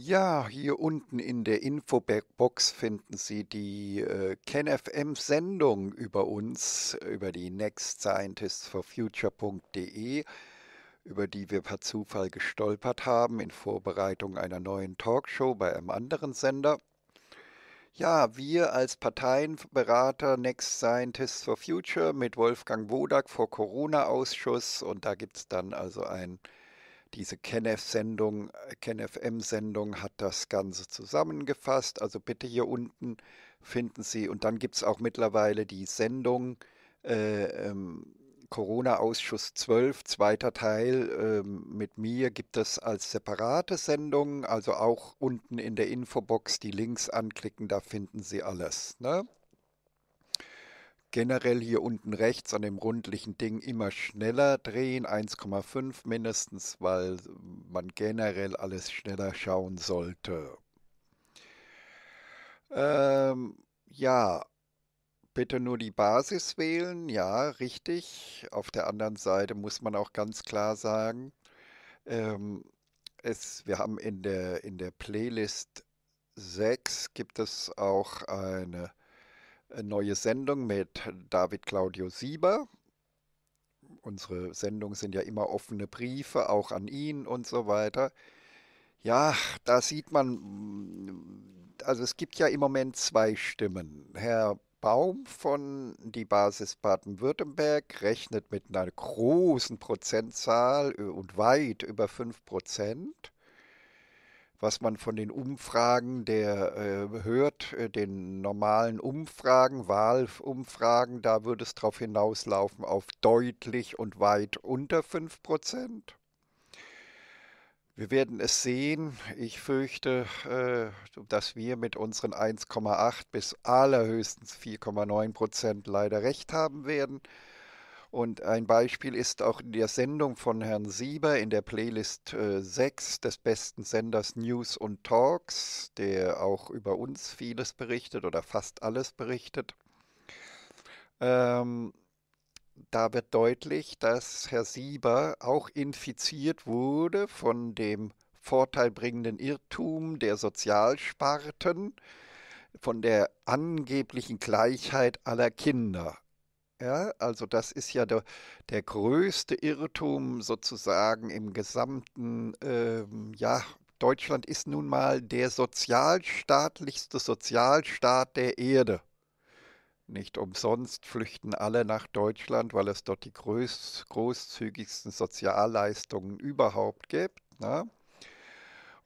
Ja, hier unten in der Infobox finden Sie die äh, KenFM-Sendung über uns, über die Next Scientists for Future.de, über die wir per Zufall gestolpert haben in Vorbereitung einer neuen Talkshow bei einem anderen Sender. Ja, wir als Parteienberater Next Scientists for Future mit Wolfgang Wodak vor Corona-Ausschuss und da gibt es dann also ein diese KenFM-Sendung äh, KenFM hat das Ganze zusammengefasst. Also bitte hier unten finden Sie. Und dann gibt es auch mittlerweile die Sendung äh, ähm, Corona-Ausschuss 12, zweiter Teil äh, mit mir, gibt es als separate Sendung. Also auch unten in der Infobox die Links anklicken, da finden Sie alles. Ne? generell hier unten rechts an dem rundlichen Ding immer schneller drehen, 1,5 mindestens, weil man generell alles schneller schauen sollte. Ähm, ja, bitte nur die Basis wählen, ja, richtig. Auf der anderen Seite muss man auch ganz klar sagen, ähm, es, wir haben in der, in der Playlist 6 gibt es auch eine äh, neue Sendung mit David Claudio Sieber. Unsere Sendungen sind ja immer offene Briefe, auch an ihn und so weiter. Ja, da sieht man, mm, also es gibt ja im Moment zwei Stimmen. Herr Baum von die Basis Baden-Württemberg rechnet mit einer großen Prozentzahl äh, und weit über 5 Prozent was man von den Umfragen der äh, hört, äh, den normalen Umfragen, Wahlumfragen, da würde es darauf hinauslaufen auf deutlich und weit unter 5 Prozent. Wir werden es sehen. Ich fürchte, äh, dass wir mit unseren 1,8 bis allerhöchstens 4,9 Prozent leider recht haben werden. Und ein Beispiel ist auch in der Sendung von Herrn Sieber in der Playlist äh, 6 des besten Senders News und Talks, der auch über uns vieles berichtet oder fast alles berichtet. Ähm, da wird deutlich, dass Herr Sieber auch infiziert wurde von dem vorteilbringenden Irrtum der Sozialsparten, von der angeblichen Gleichheit aller Kinder. Ja, also das ist ja der, der größte Irrtum sozusagen im gesamten, ähm, ja, Deutschland ist nun mal der sozialstaatlichste Sozialstaat der Erde. Nicht umsonst flüchten alle nach Deutschland, weil es dort die groß, großzügigsten Sozialleistungen überhaupt gibt. Na? Ne?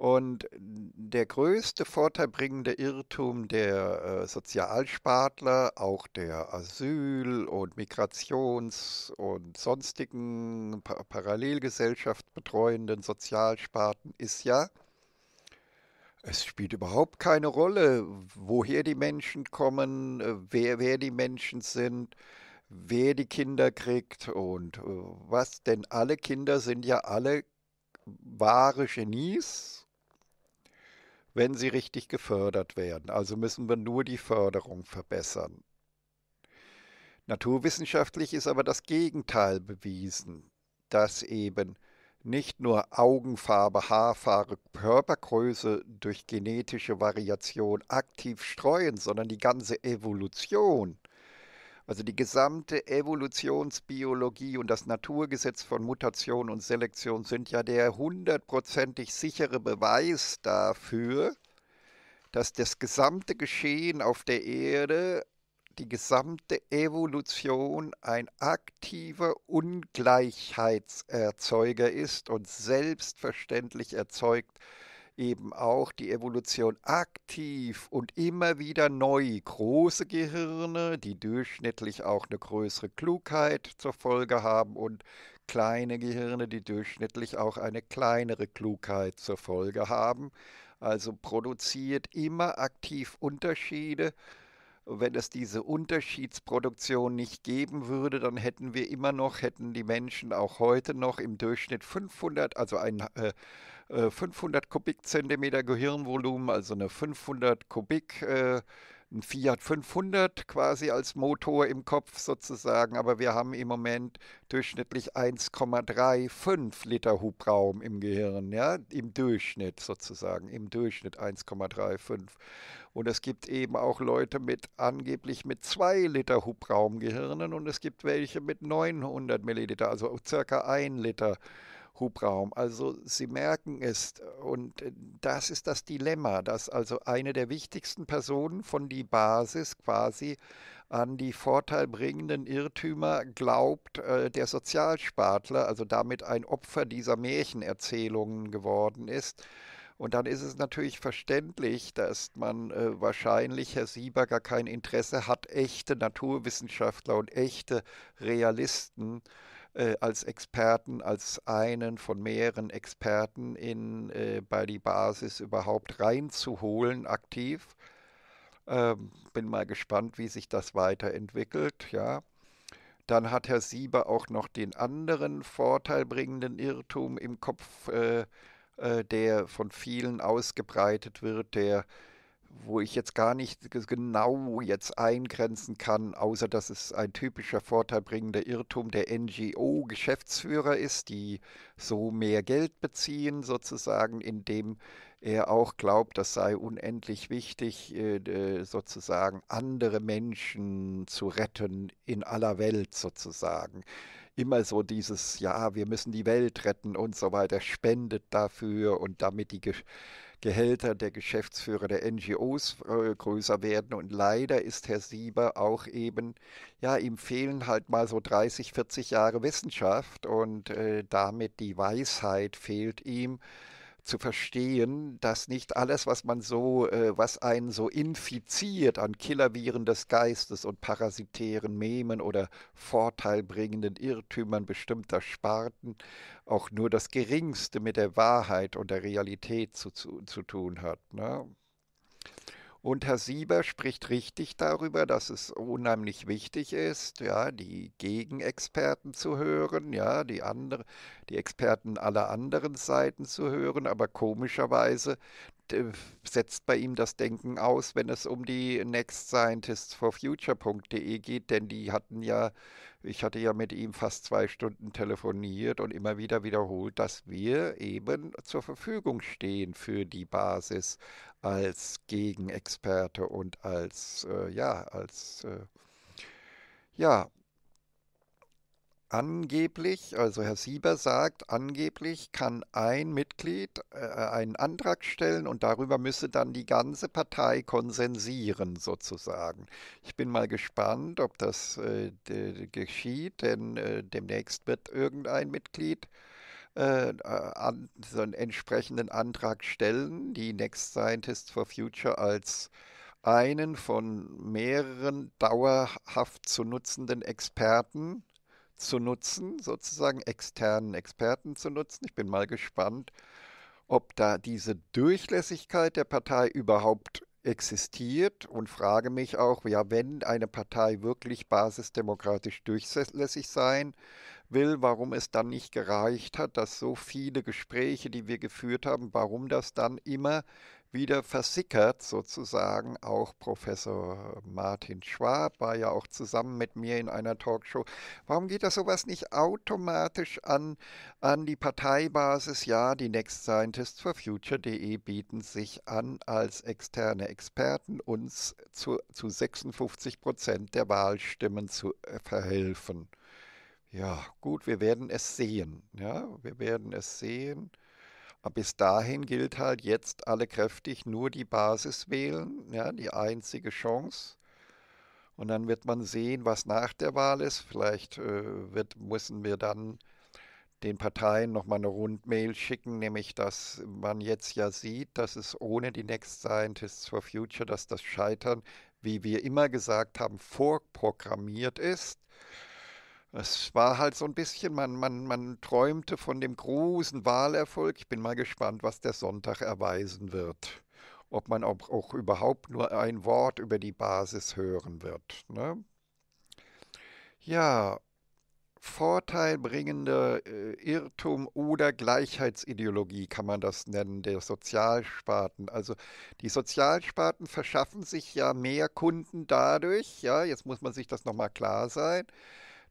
Und der größte vorteilbringende Irrtum der äh, Sozialspartler, auch der Asyl- und Migrations- und sonstigen pa Parallelgesellschaft betreuenden Sozialsparten ist ja, es spielt überhaupt keine Rolle, woher die Menschen kommen, äh, wer, wer die Menschen sind, wer die Kinder kriegt und äh, was, denn alle Kinder sind ja alle wahre Genies wenn sie richtig gefördert werden. Also müssen wir nur die Förderung verbessern. Naturwissenschaftlich ist aber das Gegenteil bewiesen, dass eben nicht nur Augenfarbe, Haarfarbe, Körpergröße durch genetische Variation aktiv streuen, sondern die ganze Evolution also die gesamte Evolutionsbiologie und das Naturgesetz von Mutation und Selektion sind ja der hundertprozentig sichere Beweis dafür, dass das gesamte Geschehen auf der Erde, die gesamte Evolution ein aktiver Ungleichheitserzeuger ist und selbstverständlich erzeugt eben auch die Evolution aktiv und immer wieder neu große Gehirne, die durchschnittlich auch eine größere Klugheit zur Folge haben und kleine Gehirne, die durchschnittlich auch eine kleinere Klugheit zur Folge haben. Also produziert immer aktiv Unterschiede. Wenn es diese Unterschiedsproduktion nicht geben würde, dann hätten wir immer noch, hätten die Menschen auch heute noch im Durchschnitt 500, also ein äh, 500 äh, Kubikzentimeter Gehirnvolumen, also eine 500 Kubik äh, ein Fiat 500 quasi als Motor im Kopf sozusagen, aber wir haben im Moment durchschnittlich 1,35 Liter Hubraum im Gehirn, ja, im Durchschnitt sozusagen, im Durchschnitt 1,35. Und es gibt eben auch Leute mit angeblich mit 2 Liter Hubraumgehirnen und es gibt welche mit 900 Milliliter, also circa 1 Liter Hubraum. Also Sie merken es und das ist das Dilemma, dass also eine der wichtigsten Personen von die Basis quasi an die vorteilbringenden Irrtümer glaubt äh, der Sozialspatler, also damit ein Opfer dieser Märchenerzählungen geworden ist. Und dann ist es natürlich verständlich, dass man äh, wahrscheinlich, Herr Sieber, gar kein Interesse hat, echte Naturwissenschaftler und echte Realisten äh, äh, als Experten, als einen von mehreren Experten in, äh, bei die Basis überhaupt reinzuholen, aktiv. Ähm, bin mal gespannt, wie sich das weiterentwickelt, ja. Dann hat Herr Sieber auch noch den anderen vorteilbringenden Irrtum im Kopf, äh, äh der von vielen ausgebreitet wird, der wo ich jetzt gar nicht genau jetzt eingrenzen kann, außer dass es ein typischer vorteilbringender Irrtum der NGO-Geschäftsführer ist, die so mehr Geld beziehen, sozusagen, indem er auch glaubt, das sei unendlich wichtig, äh, sozusagen andere Menschen zu retten in aller Welt, sozusagen. Immer so dieses, ja, wir müssen die Welt retten und so weiter, spendet dafür und damit die Geschäftsführer Gehälter der Geschäftsführer der NGOs äh, größer werden. Und leider ist Herr Sieber auch eben, ja, ihm fehlen halt mal so 30, 40 Jahre Wissenschaft und äh, damit die Weisheit fehlt ihm zu verstehen, dass nicht alles, was man so, äh, was einen so infiziert an Killerviren des Geistes und parasitären Memen oder vorteilbringenden Irrtümern bestimmter Sparten, auch nur das Geringste mit der Wahrheit und der Realität zu, zu, zu tun hat. Ne? Und Herr Sieber spricht richtig darüber, dass es unheimlich wichtig ist, ja, die Gegenexperten zu hören, ja, die andere, die Experten aller anderen Seiten zu hören, aber komischerweise äh, setzt bei ihm das Denken aus, wenn es um die Next Scientists for nextscientistsforfuture.de geht, denn die hatten ja, ich hatte ja mit ihm fast zwei Stunden telefoniert und immer wieder wiederholt, dass wir eben zur Verfügung stehen für die Basis als Gegenexperte und als, äh, ja, als, äh, ja, angeblich, also Herr Sieber sagt, angeblich kann ein Mitglied äh, äh, einen Antrag stellen und darüber müsse dann die ganze Partei konsensieren sozusagen. Ich bin mal gespannt, ob das äh, geschieht, denn äh, demnächst wird irgendein Mitglied äh, äh, an, so einen entsprechenden Antrag stellen, die Next Scientists for Future als einen von mehreren dauerhaft zu nutzenden Experten zu nutzen, sozusagen externen Experten zu nutzen. Ich bin mal gespannt, ob da diese Durchlässigkeit der Partei überhaupt existiert und frage mich auch, ja, wenn eine Partei wirklich basisdemokratisch durchlässig sein will, warum es dann nicht gereicht hat, dass so viele Gespräche, die wir geführt haben, warum das dann immer wieder versickert, sozusagen. Auch Professor äh, Martin Schwab war ja auch zusammen mit mir in einer Talkshow. Warum geht das sowas nicht automatisch an, an die Parteibasis? Ja, die Next Scientists for Future.de bieten sich an als externe Experten, uns zu, zu 56 Prozent der Wahlstimmen zu äh, verhelfen. Ja, gut, wir werden es sehen. Ja, wir werden es sehen. Aber bis dahin gilt halt jetzt alle kräftig nur die Basis wählen, ja, die einzige Chance. Und dann wird man sehen, was nach der Wahl ist. Vielleicht äh, wird, müssen wir dann den Parteien nochmal eine Rundmail schicken, nämlich dass man jetzt ja sieht, dass es ohne die Next Scientists for Future, dass das Scheitern, wie wir immer gesagt haben, vorprogrammiert ist es war halt so ein bisschen, man, man, man träumte von dem großen Wahlerfolg. Ich bin mal gespannt, was der Sonntag erweisen wird. Ob man auch, auch überhaupt nur ein Wort über die Basis hören wird. Ne? Ja, vorteilbringende äh, Irrtum oder Gleichheitsideologie kann man das nennen, der Sozialsparten. Also die Sozialsparten verschaffen sich ja mehr Kunden dadurch, ja, jetzt muss man sich das nochmal klar sein,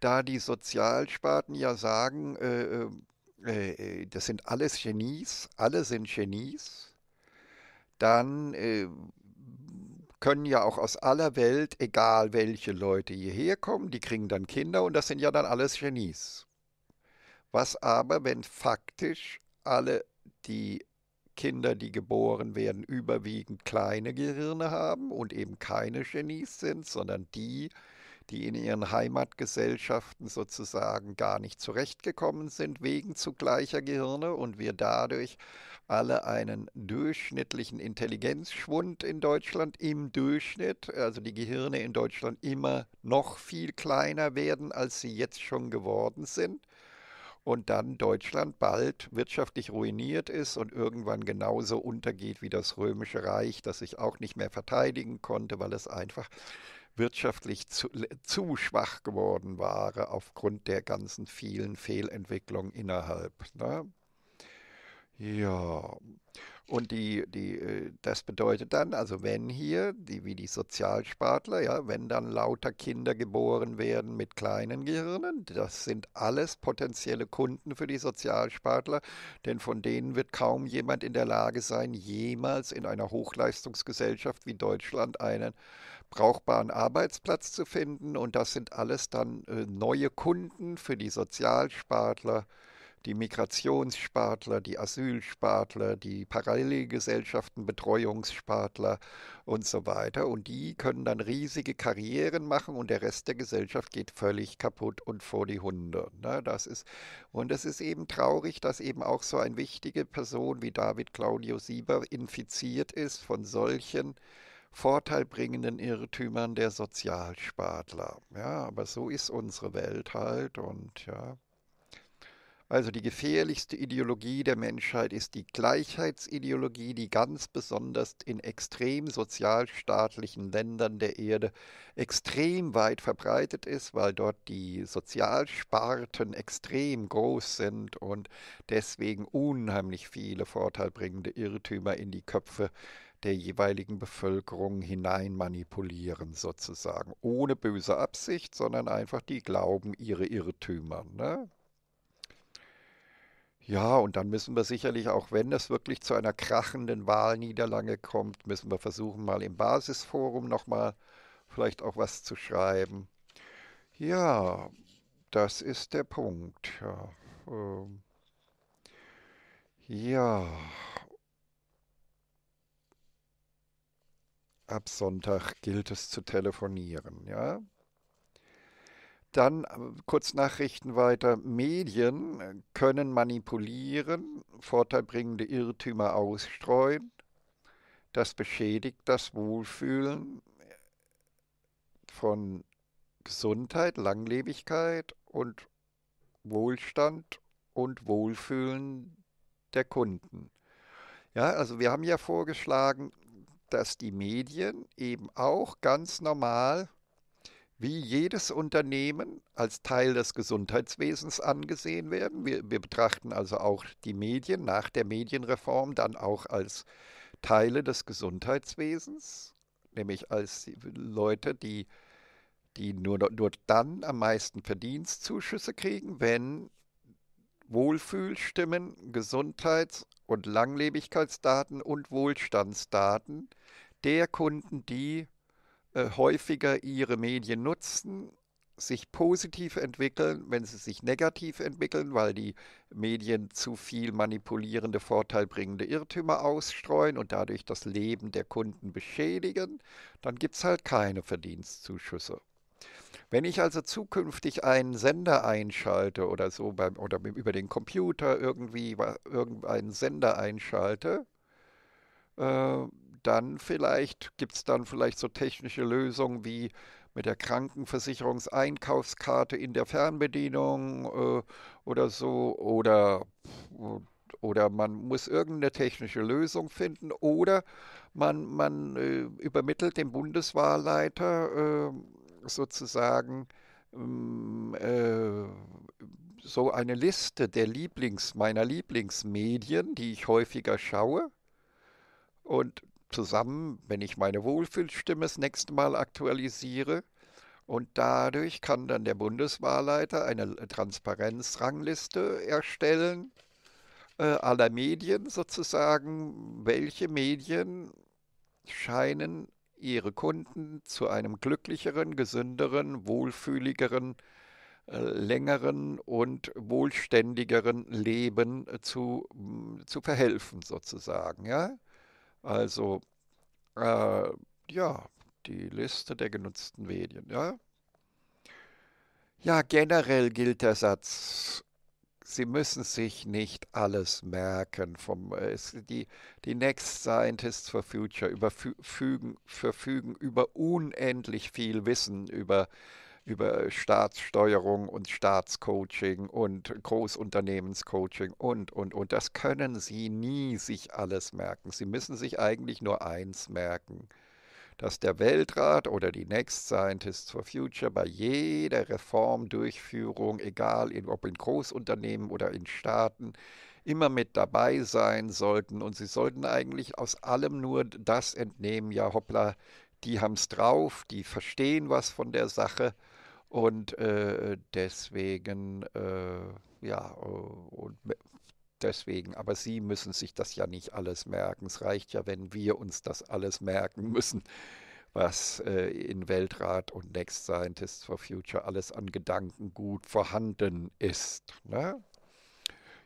da die Sozialsparten ja sagen, äh, äh, äh, das sind alles Genies, alle sind Genies, dann äh, können ja auch aus aller Welt, egal welche Leute hierher kommen, die kriegen dann Kinder und das sind ja dann alles Genies. Was aber, wenn faktisch alle die Kinder, die geboren werden, überwiegend kleine Gehirne haben und eben keine Genies sind, sondern die, äh, die in ihren Heimatgesellschaften sozusagen gar nicht zurechtgekommen sind wegen zugleicher Gehirne und wir dadurch alle einen durchschnittlichen Intelligenzschwund in Deutschland im Durchschnitt, also die Gehirne in Deutschland immer noch viel kleiner werden, als sie jetzt schon geworden sind und dann Deutschland bald wirtschaftlich ruiniert ist und irgendwann genauso untergeht wie das römische Reich, das sich auch nicht mehr verteidigen konnte, weil es einfach wirtschaftlich zu, zu schwach geworden war aufgrund der ganzen vielen Fehlentwicklungen innerhalb. Ne? Ja, und die, die, äh, das bedeutet dann, also wenn hier, die, wie die Sozialspartler, ja, wenn dann lauter Kinder geboren werden mit kleinen Gehirnen, das sind alles potenzielle Kunden für die Sozialspartler, denn von denen wird kaum jemand in der Lage sein, jemals in einer Hochleistungsgesellschaft wie Deutschland einen brauchbaren Arbeitsplatz zu finden. Und das sind alles dann äh, neue Kunden für die Sozialspartler, die Migrationsspartler, die Asylspartler, die Parallelgesellschaften, Betreuungsspartler und so weiter. Und die können dann riesige Karrieren machen und der Rest der Gesellschaft geht völlig kaputt und vor die Hunde. Ne? Das ist, und es ist eben traurig, dass eben auch so eine wichtige Person wie David Claudio Sieber infiziert ist von solchen vorteilbringenden Irrtümern der Sozialspartler. Ja, aber so ist unsere Welt halt und ja. Also die gefährlichste Ideologie der Menschheit ist die Gleichheitsideologie, die ganz besonders in extrem sozialstaatlichen Ländern der Erde extrem weit verbreitet ist, weil dort die Sozialsparten extrem groß sind und deswegen unheimlich viele vorteilbringende Irrtümer in die Köpfe äh, der jeweiligen Bevölkerung hinein manipulieren sozusagen. Ohne böse Absicht, sondern einfach die glauben ihre Irrtümer. Ne? Ja, und dann müssen wir sicherlich, auch wenn es wirklich zu einer krachenden Wahlniederlage kommt, müssen wir versuchen, mal im Basisforum nochmal vielleicht auch was zu schreiben. Ja, das ist der Punkt. Ja, ähm, ja ab Sonntag gilt es zu telefonieren, ja. Dann äh, kurz Nachrichten weiter. Medien äh, können manipulieren, vorteilbringende Irrtümer ausstreuen. Das beschädigt das Wohlfühlen äh, von Gesundheit, Langlebigkeit und Wohlstand und Wohlfühlen der Kunden. Ja, also wir haben ja vorgeschlagen, dass die Medien eben auch ganz normal wie jedes Unternehmen als Teil des Gesundheitswesens angesehen werden. Wir, wir, betrachten also auch die Medien nach der Medienreform dann auch als Teile des Gesundheitswesens, nämlich als Leute, die, die nur, nur dann am meisten Verdienstzuschüsse kriegen, wenn Wohlfühlstimmen, Gesundheits- und Langlebigkeitsdaten und Wohlstandsdaten der Kunden, die äh, häufiger ihre Medien nutzen, sich positiv entwickeln, wenn sie sich negativ entwickeln, weil die Medien zu viel manipulierende, vorteilbringende Irrtümer ausstreuen und dadurch das Leben der Kunden beschädigen, dann gibt es halt keine Verdienstzuschüsse. Wenn ich also zukünftig einen Sender einschalte oder so, beim, oder über den Computer irgendwie irgendeinen Sender einschalte, äh, dann vielleicht gibt es dann vielleicht so technische Lösungen wie mit der Krankenversicherungseinkaufskarte in der Fernbedienung äh, oder so oder oder man muss irgendeine technische Lösung finden oder man, man äh, übermittelt dem Bundeswahlleiter äh, sozusagen ähm, äh, so eine Liste der Lieblings, meiner Lieblingsmedien, die ich häufiger schaue. Und zusammen, wenn ich meine Wohlfühlstimme das nächste Mal aktualisiere. Und dadurch kann dann der Bundeswahlleiter eine Transparenzrangliste erstellen, äh, aller Medien sozusagen, welche Medien scheinen ihre Kunden zu einem glücklicheren, gesünderen, wohlfühligeren, äh, längeren und wohlständigeren Leben äh, zu, mm, zu verhelfen, sozusagen. Ja? Also, äh, ja, die Liste der genutzten Medien. Ja? ja, generell gilt der Satz, Sie müssen sich nicht alles merken. Vom, äh, die, die Next Scientists for Future überfügen, verfügen über unendlich viel Wissen über, über Staatssteuerung und Staatscoaching und Großunternehmenscoaching und, und, und. Das können Sie nie sich alles merken. Sie müssen sich eigentlich nur eins merken dass der Weltrat oder die Next Scientists for Future bei jeder Reformdurchführung, egal ob in Großunternehmen oder in Staaten, immer mit dabei sein sollten. Und sie sollten eigentlich aus allem nur das entnehmen, ja hoppla, die haben es drauf, die verstehen was von der Sache. Und äh, deswegen, äh, ja, äh, und deswegen, aber Sie müssen sich das ja nicht alles merken. Es reicht ja, wenn wir uns das alles merken müssen, was äh, in Weltrat und Next Scientists for Future alles an Gedanken gut vorhanden ist. Ne?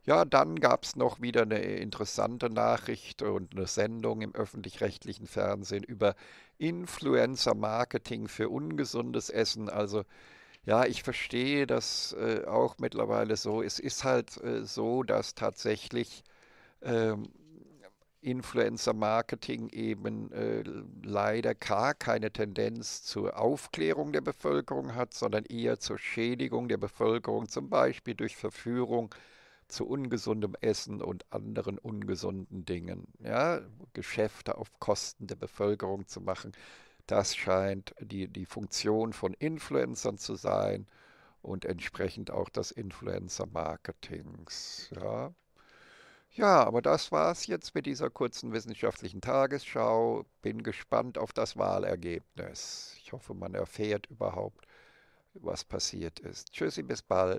Ja, dann gab es noch wieder eine interessante Nachricht und eine Sendung im öffentlich-rechtlichen Fernsehen über Influencer-Marketing für ungesundes Essen. Also ja, ich verstehe das äh, auch mittlerweile so. Es ist halt äh, so, dass tatsächlich ähm, Influencer-Marketing eben äh, leider gar keine Tendenz zur Aufklärung der Bevölkerung hat, sondern eher zur Schädigung der Bevölkerung, zum Beispiel durch Verführung zu ungesundem Essen und anderen ungesunden Dingen. Ja, Geschäfte auf Kosten der Bevölkerung zu machen. Das scheint die, die Funktion von Influencern zu sein und entsprechend auch des Influencer-Marketings. Ja. ja, aber das war's jetzt mit dieser kurzen wissenschaftlichen Tagesschau. Bin gespannt auf das Wahlergebnis. Ich hoffe, man erfährt überhaupt, was passiert ist. Tschüssi, bis bald.